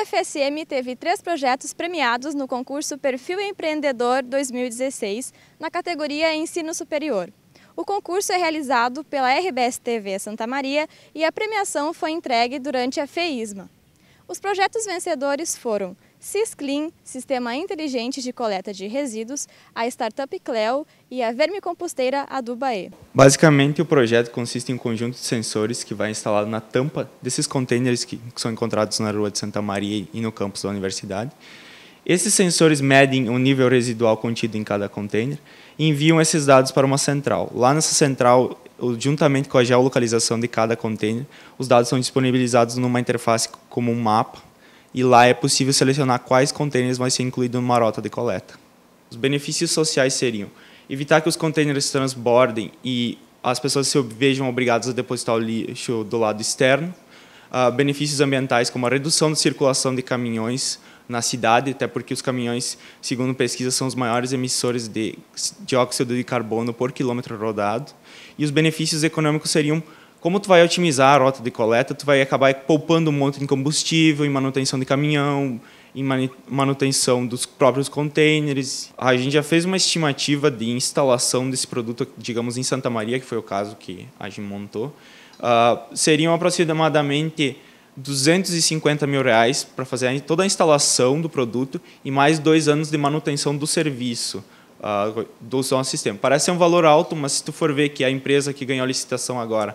O FSM teve três projetos premiados no concurso Perfil Empreendedor 2016, na categoria Ensino Superior. O concurso é realizado pela RBS TV Santa Maria e a premiação foi entregue durante a FEISMA. Os projetos vencedores foram Cisclean, Sistema Inteligente de Coleta de Resíduos, a startup Cleo e a vermicomposteira Adubae. Basicamente, o projeto consiste em um conjunto de sensores que vai instalado na tampa desses contêineres que são encontrados na rua de Santa Maria e no campus da universidade. Esses sensores medem o nível residual contido em cada container e enviam esses dados para uma central. Lá nessa central, juntamente com a geolocalização de cada container, os dados são disponibilizados numa interface como um mapa e lá é possível selecionar quais contêineres vão ser incluídos numa rota de coleta. Os benefícios sociais seriam evitar que os contêineres transbordem e as pessoas se vejam obrigadas a depositar o lixo do lado externo, uh, benefícios ambientais como a redução da circulação de caminhões na cidade, até porque os caminhões, segundo pesquisa, são os maiores emissores de dióxido de carbono por quilômetro rodado, e os benefícios econômicos seriam como tu vai otimizar a rota de coleta, tu vai acabar poupando um monte de combustível, em manutenção de caminhão, em manutenção dos próprios containers. A gente já fez uma estimativa de instalação desse produto, digamos, em Santa Maria, que foi o caso que a gente montou. Uh, seriam aproximadamente 250 mil reais para fazer toda a instalação do produto e mais dois anos de manutenção do serviço uh, do nosso sistema. Parece ser um valor alto, mas se tu for ver que a empresa que ganhou a licitação agora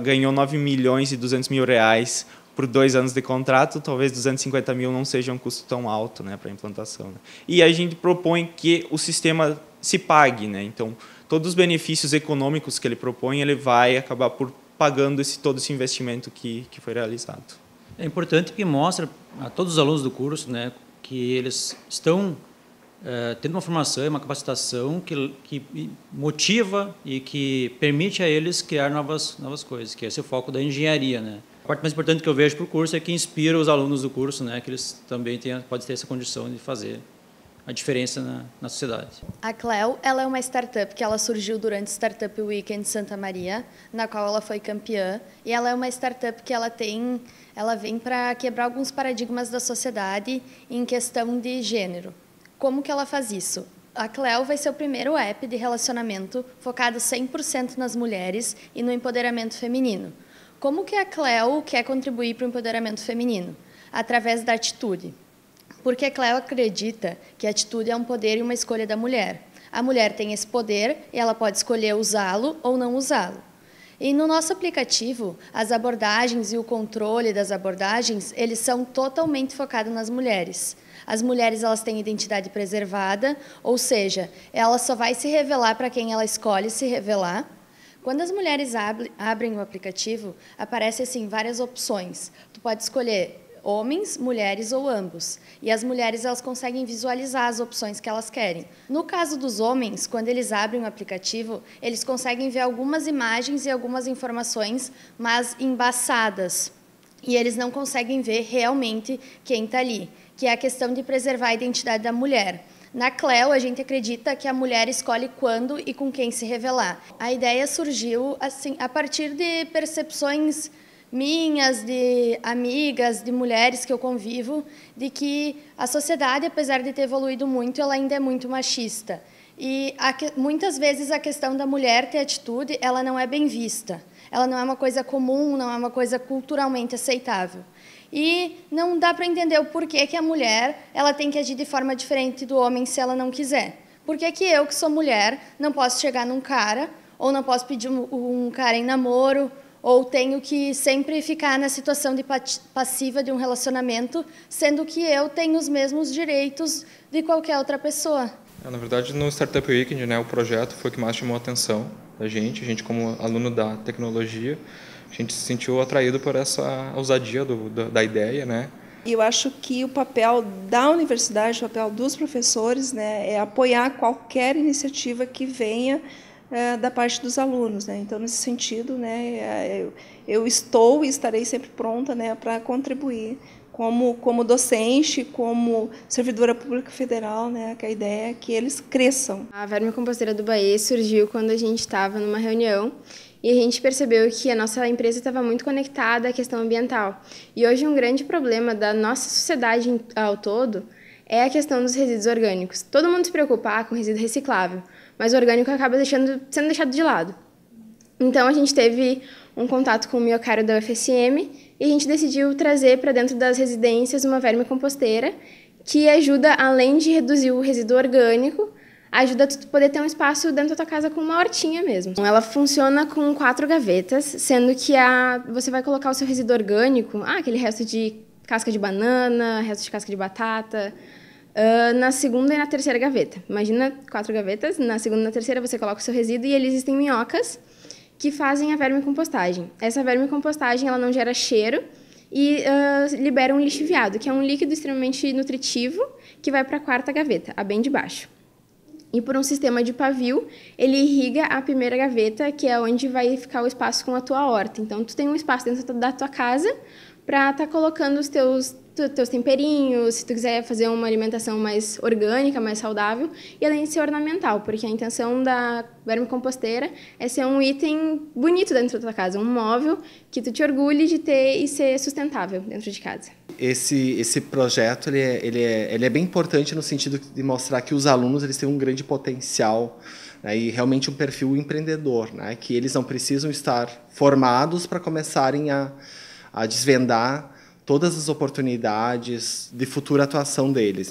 ganhou 9 milhões e 200 mil reais por dois anos de contrato, talvez 250 mil não seja um custo tão alto né, para a implantação. Né? E a gente propõe que o sistema se pague. Né? Então, todos os benefícios econômicos que ele propõe, ele vai acabar por pagando esse, todo esse investimento que, que foi realizado. É importante que mostre a todos os alunos do curso né, que eles estão eh, tendo uma formação e uma capacitação que, que motiva e que permite a eles criar novas, novas coisas, que é esse o foco da engenharia, né? A parte mais importante que eu vejo para o curso é que inspira os alunos do curso, né? Que eles também tenham, podem ter essa condição de fazer a diferença na, na sociedade. A Cleo, ela é uma startup que ela surgiu durante o Startup Weekend de Santa Maria, na qual ela foi campeã, e ela é uma startup que ela tem, ela vem para quebrar alguns paradigmas da sociedade em questão de gênero. Como que ela faz isso? A Cleo vai ser o primeiro app de relacionamento focado 100% nas mulheres e no empoderamento feminino. Como que a Cleo quer contribuir para o empoderamento feminino? Através da atitude. Porque a Cleo acredita que a atitude é um poder e uma escolha da mulher. A mulher tem esse poder e ela pode escolher usá-lo ou não usá-lo. E no nosso aplicativo, as abordagens e o controle das abordagens, eles são totalmente focados nas mulheres. As mulheres elas têm identidade preservada, ou seja, ela só vai se revelar para quem ela escolhe se revelar. Quando as mulheres abrem o aplicativo, aparecem assim várias opções. Tu pode escolher homens, mulheres ou ambos. E as mulheres elas conseguem visualizar as opções que elas querem. No caso dos homens, quando eles abrem o aplicativo, eles conseguem ver algumas imagens e algumas informações, mas embaçadas. E eles não conseguem ver realmente quem está ali, que é a questão de preservar a identidade da mulher. Na Cleo, a gente acredita que a mulher escolhe quando e com quem se revelar. A ideia surgiu assim a partir de percepções minhas, de amigas, de mulheres que eu convivo, de que a sociedade, apesar de ter evoluído muito, ela ainda é muito machista. E muitas vezes a questão da mulher ter atitude, ela não é bem vista. Ela não é uma coisa comum, não é uma coisa culturalmente aceitável. E não dá para entender o porquê que a mulher ela tem que agir de forma diferente do homem se ela não quiser. Por que, que eu, que sou mulher, não posso chegar num cara, ou não posso pedir um, um cara em namoro, ou tenho que sempre ficar na situação de passiva de um relacionamento, sendo que eu tenho os mesmos direitos de qualquer outra pessoa. É, na verdade, no Startup Weekend, né, o projeto foi o que mais chamou a atenção da gente, a gente como aluno da tecnologia, a gente se sentiu atraído por essa ousadia do, da, da ideia, né, e eu acho que o papel da universidade, o papel dos professores, né, é apoiar qualquer iniciativa que venha é, da parte dos alunos. Né? Então, nesse sentido, né, é, eu, eu estou e estarei sempre pronta né, para contribuir como, como docente, como servidora pública federal, né, que a ideia é que eles cresçam. A Composteira do Bahia surgiu quando a gente estava numa reunião e a gente percebeu que a nossa empresa estava muito conectada à questão ambiental. E hoje um grande problema da nossa sociedade ao todo é a questão dos resíduos orgânicos. Todo mundo se preocupa com resíduo reciclável, mas o orgânico acaba deixando, sendo deixado de lado. Então a gente teve um contato com o miocário da UFSM e a gente decidiu trazer para dentro das residências uma verme composteira que ajuda, além de reduzir o resíduo orgânico, ajuda a poder ter um espaço dentro da tua casa com uma hortinha mesmo. Então, ela funciona com quatro gavetas, sendo que a, você vai colocar o seu resíduo orgânico, ah, aquele resto de casca de banana, resto de casca de batata, Uh, na segunda e na terceira gaveta. Imagina quatro gavetas. Na segunda e na terceira você coloca o seu resíduo e existem minhocas que fazem a vermicompostagem. Essa vermicompostagem ela não gera cheiro e uh, libera um lixo viado, que é um líquido extremamente nutritivo que vai para a quarta gaveta, a bem de baixo. E por um sistema de pavio, ele irriga a primeira gaveta, que é onde vai ficar o espaço com a tua horta. Então, tu tem um espaço dentro da tua casa para estar tá colocando os teus teus temperinhos, se tu quiser fazer uma alimentação mais orgânica, mais saudável, e além de ser ornamental, porque a intenção da vermicomposteira é ser um item bonito dentro da tua casa, um móvel que tu te orgulhe de ter e ser sustentável dentro de casa. Esse, esse projeto ele é, ele é, ele é bem importante no sentido de mostrar que os alunos eles têm um grande potencial né, e realmente um perfil empreendedor, né, que eles não precisam estar formados para começarem a, a desvendar todas as oportunidades de futura atuação deles.